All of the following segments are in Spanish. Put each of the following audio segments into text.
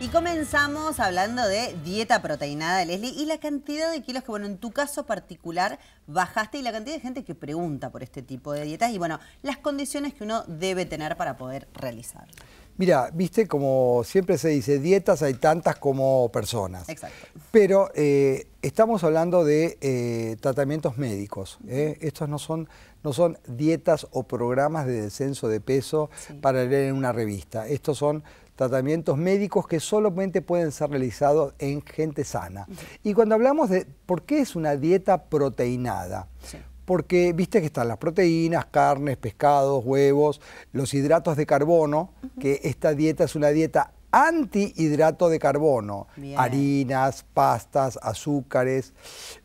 Y comenzamos hablando de dieta proteinada, Leslie, y la cantidad de kilos que, bueno, en tu caso particular bajaste y la cantidad de gente que pregunta por este tipo de dietas y, bueno, las condiciones que uno debe tener para poder realizarla. Mira, viste, como siempre se dice, dietas hay tantas como personas. Exacto. Pero eh, estamos hablando de eh, tratamientos médicos. ¿eh? Estos no son, no son dietas o programas de descenso de peso para leer en una revista. Estos son tratamientos médicos que solamente pueden ser realizados en gente sana. Y cuando hablamos de por qué es una dieta proteinada, porque viste que están las proteínas, carnes, pescados, huevos, los hidratos de carbono, que esta dieta es una dieta antihidrato de carbono, harinas, pastas, azúcares.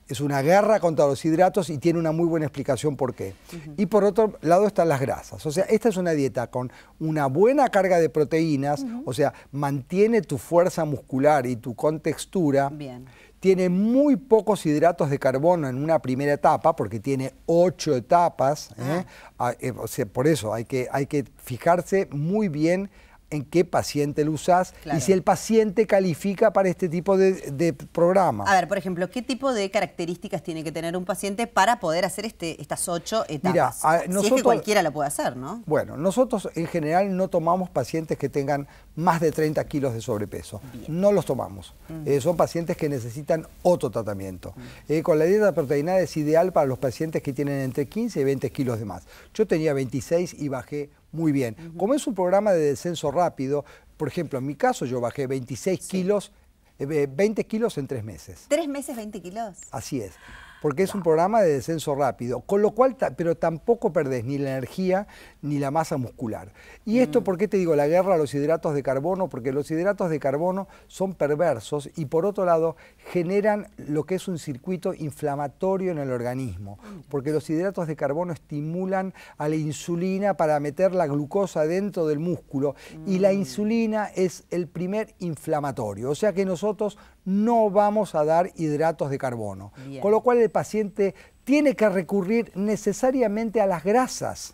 Es una guerra contra los hidratos y tiene una muy buena explicación por qué. Y por otro lado están las grasas. O sea, esta es una dieta con una buena carga de proteínas, o sea, mantiene tu fuerza muscular y tu contextura. Bien tiene muy pocos hidratos de carbono en una primera etapa, porque tiene ocho etapas. ¿eh? Ah. Ah, eh, por eso hay que, hay que fijarse muy bien en qué paciente lo usás y si el paciente califica para este tipo de, programa. A ver, por ejemplo, ¿qué tipo de características tiene que tener un paciente para poder hacer este, estas ocho etapas? Mira, nosotros, si cualquiera lo puede hacer, ¿no? Bueno, nosotros en general no tomamos pacientes que tengan más de 30 kilos de sobrepeso. No los tomamos. Mm. Eh, son pacientes que necesitan otro tratamiento. Mm. Eh, con la dieta proteinada es ideal para los pacientes que tienen entre 15 y 20 kilos de más. Yo tenía 26 y bajé muy bien. Como es un programa de descenso rápido, por ejemplo, en mi caso yo bajé 26 kilos, 20 eh, kilos en tres meses. ¿Tres meses 20 kilos? Así es porque es un programa de descenso rápido, con lo cual, pero tampoco perdés ni la energía ni la masa muscular. Y mm. esto, ¿por qué te digo la guerra a los hidratos de carbono? Porque los hidratos de carbono son perversos y por otro lado generan lo que es un circuito inflamatorio en el organismo, mm. porque los hidratos de carbono estimulan a la insulina para meter la glucosa dentro del músculo y la mm. insulina es el primer inflamatorio, o sea que nosotros no vamos a dar hidratos de carbono, con lo cual el paciente tiene que recurrir necesariamente a las grasas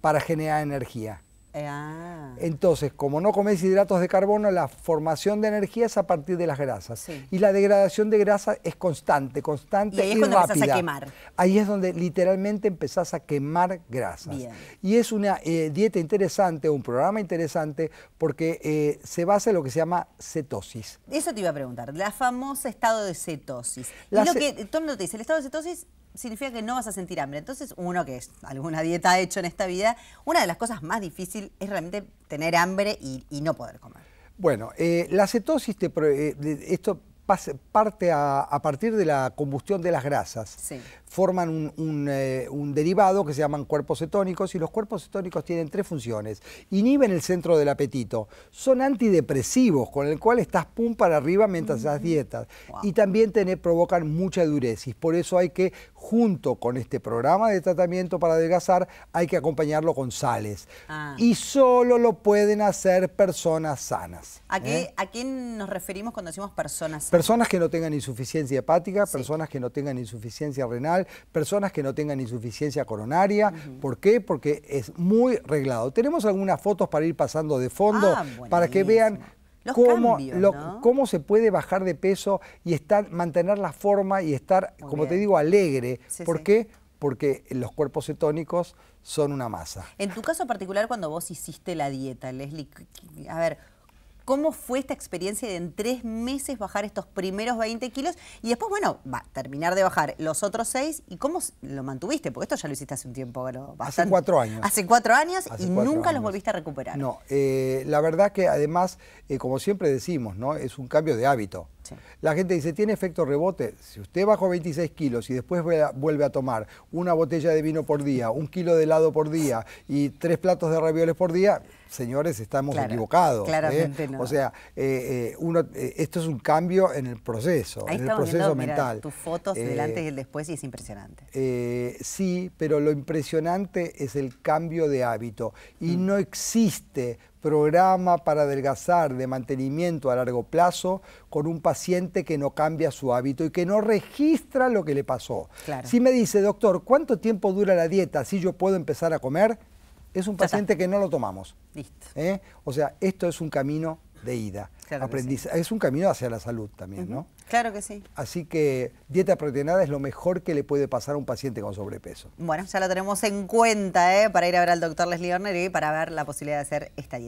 para generar energía. Ah. Entonces, como no comes hidratos de carbono, la formación de energía es a partir de las grasas. Y la degradación de grasa es constante, constante y, ahí es rápida. a quemar. Ahí es donde literalmente empezás a quemar grasas. Y es una eh, dieta interesante, un programa interesante, porque eh, se basa en lo que se llama cetosis. Eso te iba a preguntar, la famosa estado de cetosis. y lo que todo el mundo te dice, el estado de cetosis significa que no vas a sentir hambre. Entonces, uno que es alguna dieta ha hecho en esta vida, una de las cosas más difíciles es realmente tener hambre y, no poder comer. Bueno, eh, la cetosis, te, eh, esto parte a, partir de la combustión de las grasas. Forman un, eh, un, derivado que se llaman cuerpos cetónicos y los cuerpos cetónicos tienen tres funciones. Inhiben el centro del apetito, son antidepresivos, con el cual estás pum para arriba mientras haces dietas. Y también tener, provocan mucha duresis. Por eso hay que, junto con este programa de tratamiento para adelgazar, hay que acompañarlo con sales. Ah. Y solo lo pueden hacer personas sanas. ¿A ¿eh? ¿A quién nos referimos cuando decimos personas sanas? Personas que no tengan insuficiencia hepática, personas que no tengan insuficiencia renal, personas que no tengan insuficiencia coronaria. ¿Por qué? Porque es muy reglado. Tenemos algunas fotos para ir pasando de fondo ah, para que vean cómo, cómo se puede bajar de peso y estar, mantener la forma y estar, como te digo, alegre. ¿Por qué? Porque los cuerpos cetónicos son una masa. En tu caso particular, cuando vos hiciste la dieta, Leslie, a ver, ¿Cómo fue esta experiencia de en tres meses bajar estos primeros 20 kilos? Y después, bueno, va, a terminar de bajar los otros seis. ¿Y cómo lo mantuviste? Porque esto ya lo hiciste hace un tiempo, pero Hace cuatro años. Hace cuatro años y nunca los volviste a recuperar. No, eh, la verdad que además, eh, como siempre decimos, ¿no? Es un cambio de hábito. La gente dice, ¿tiene efecto rebote? Si usted bajó 26 kilos y después vuelve a tomar una botella de vino por día, un kilo de helado por día y tres platos de ravioles por día, señores, estamos equivocados. ¿eh? Claramente no. O sea, eh, eh, esto es un cambio en el proceso, en el proceso mental. tus fotos del antes y el después y es impresionante. sí, pero lo impresionante es el cambio de hábito y mm. no existe programa para adelgazar de mantenimiento a largo plazo con un paciente que no cambia su hábito y que no registra lo que le pasó. Si me dice, doctor, ¿cuánto tiempo dura la dieta si yo puedo empezar a comer? Es un paciente que no lo tomamos. Listo. ¿Eh? O sea, esto es un camino de ida. Es un camino hacia la salud también, ¿no? Claro que sí. Así que dieta proteinada es lo mejor que le puede pasar a un paciente con sobrepeso. Bueno, ya lo tenemos en cuenta ¿eh? para ir a ver al doctor Leslie Orner y para ver la posibilidad de hacer esta dieta.